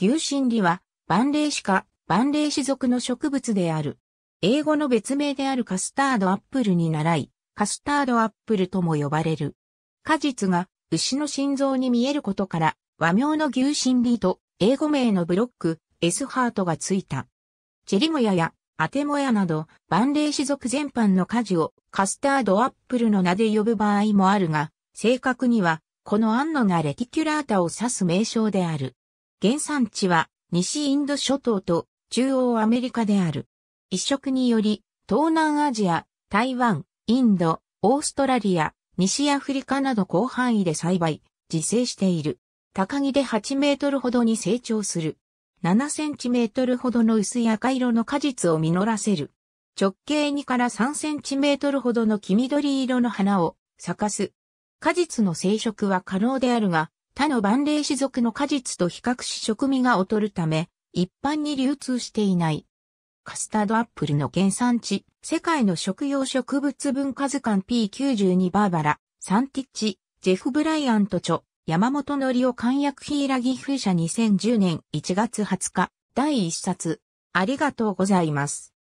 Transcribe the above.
牛心理は、万霊種か、万霊種族の植物である。英語の別名であるカスタードアップルに習い、カスタードアップルとも呼ばれる。果実が牛の心臓に見えることから、和名の牛心理と英語名のブロック、S ハートがついた。チェリモヤやアテモヤなど、万霊種族全般の果樹をカスタードアップルの名で呼ぶ場合もあるが、正確には、このアンノがレティキュラータを指す名称である。原産地は西インド諸島と中央アメリカである。一色により、東南アジア、台湾、インド、オーストラリア、西アフリカなど広範囲で栽培、自生している。高木で8メートルほどに成長する。7センチメートルほどの薄い赤色の果実を実らせる。直径2から3センチメートルほどの黄緑色の花を咲かす。果実の生殖は可能であるが、他の万霊種族の果実と比較し食味が劣るため、一般に流通していない。カスタードアップルの原産地、世界の食用植物文化図鑑 P92 バーバラ、サンティッチ、ジェフ・ブライアント著、山本則夫簡約ヒイラギ風社2010年1月20日、第1冊。ありがとうございます。